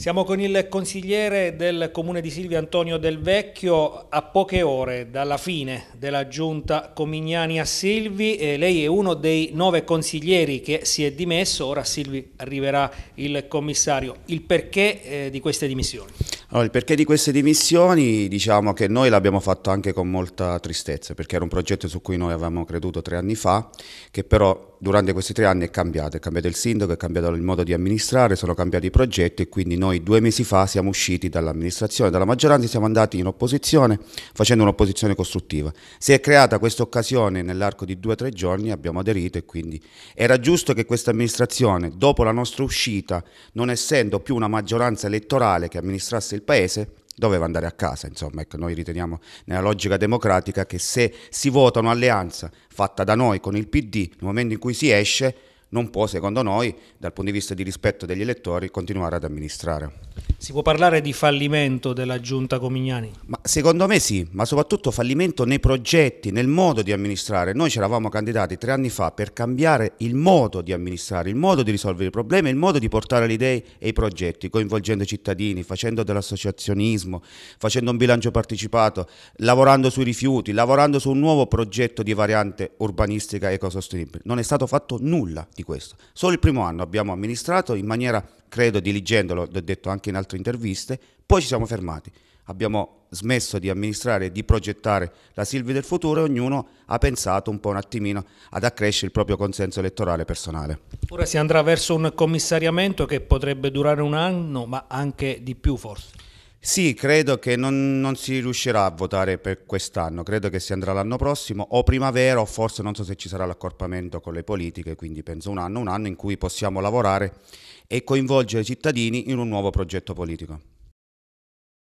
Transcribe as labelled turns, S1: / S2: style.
S1: Siamo con il consigliere del comune di Silvia Antonio Del Vecchio a poche ore dalla fine della giunta Comignani a Silvi. Eh, lei è uno dei nove consiglieri che si è dimesso, ora a Silvi arriverà il commissario. Il perché eh, di queste dimissioni?
S2: Allora, il perché di queste dimissioni diciamo che noi l'abbiamo fatto anche con molta tristezza perché era un progetto su cui noi avevamo creduto tre anni fa che però durante questi tre anni è cambiato, è cambiato il sindaco, è cambiato il modo di amministrare, sono cambiati i progetti e quindi noi due mesi fa siamo usciti dall'amministrazione, dalla maggioranza siamo andati in opposizione facendo un'opposizione costruttiva. Si è creata questa occasione nell'arco di due o tre giorni, abbiamo aderito e quindi era giusto che questa amministrazione, dopo la nostra uscita, non essendo più una maggioranza elettorale che amministrasse il Paese, doveva andare a casa. Insomma, ecco, noi riteniamo nella logica democratica che se si vota un'alleanza fatta da noi con il PD, nel momento in cui si esce, non può, secondo noi, dal punto di vista di rispetto degli elettori, continuare ad amministrare.
S1: Si può parlare di fallimento della giunta Comignani?
S2: Ma secondo me sì, ma soprattutto fallimento nei progetti, nel modo di amministrare. Noi ci eravamo candidati tre anni fa per cambiare il modo di amministrare, il modo di risolvere i problemi, il modo di portare le idee e i progetti, coinvolgendo i cittadini, facendo dell'associazionismo, facendo un bilancio partecipato, lavorando sui rifiuti, lavorando su un nuovo progetto di variante urbanistica ecosostenibile. Non è stato fatto nulla di questo. Solo il primo anno abbiamo amministrato in maniera credo diligendolo, l'ho detto anche in altre interviste, poi ci siamo fermati. Abbiamo smesso di amministrare e di progettare la Silvia del futuro e ognuno ha pensato un po' un attimino ad accrescere il proprio consenso elettorale personale.
S1: Ora si andrà verso un commissariamento che potrebbe durare un anno, ma anche di più forse.
S2: Sì, credo che non, non, si riuscirà a votare per quest'anno, credo che si andrà l'anno prossimo o primavera o forse non so se ci sarà l'accorpamento con le politiche, quindi penso un anno, un anno in cui possiamo lavorare e coinvolgere i cittadini in un nuovo progetto politico.